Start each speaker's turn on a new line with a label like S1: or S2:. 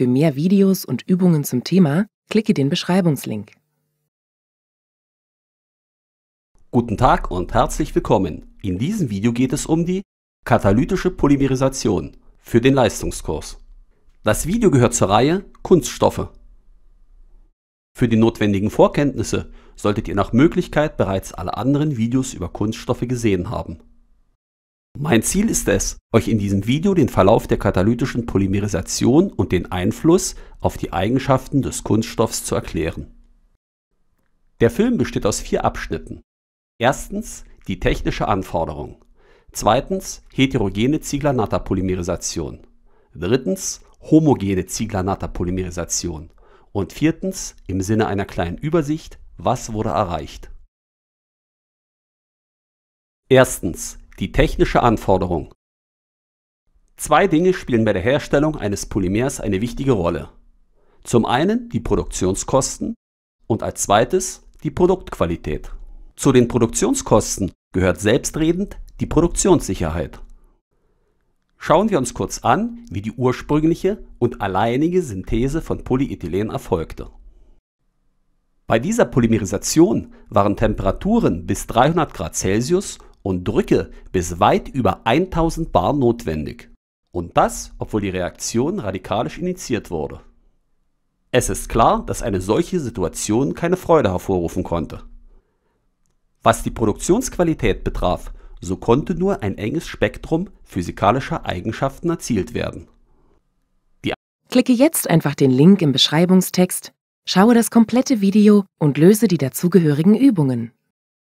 S1: Für mehr Videos und Übungen zum Thema klicke den Beschreibungslink. Guten Tag und herzlich willkommen. In diesem Video geht es um die katalytische Polymerisation für den Leistungskurs. Das Video gehört zur Reihe Kunststoffe. Für die notwendigen Vorkenntnisse solltet ihr nach Möglichkeit bereits alle anderen Videos über Kunststoffe gesehen haben. Mein Ziel ist es, euch in diesem Video den Verlauf der katalytischen Polymerisation und den Einfluss auf die Eigenschaften des Kunststoffs zu erklären. Der Film besteht aus vier Abschnitten. Erstens die technische Anforderung. Zweitens heterogene Ziegler-Natter-Polymerisation. Drittens homogene Ziegler-Natter-Polymerisation. Und viertens im Sinne einer kleinen Übersicht, was wurde erreicht. Erstens die technische Anforderung. Zwei Dinge spielen bei der Herstellung eines Polymers eine wichtige Rolle. Zum einen die Produktionskosten und als zweites die Produktqualität. Zu den Produktionskosten gehört selbstredend die Produktionssicherheit. Schauen wir uns kurz an, wie die ursprüngliche und alleinige Synthese von Polyethylen erfolgte. Bei dieser Polymerisation waren Temperaturen bis 300 Grad Celsius und Drücke bis weit über 1000 Bar notwendig. Und das, obwohl die Reaktion radikalisch initiiert wurde. Es ist klar, dass eine solche Situation keine Freude hervorrufen konnte. Was die Produktionsqualität betraf, so konnte nur ein enges Spektrum physikalischer Eigenschaften erzielt werden. Die Klicke jetzt einfach den Link im Beschreibungstext, schaue das komplette Video und löse die dazugehörigen Übungen.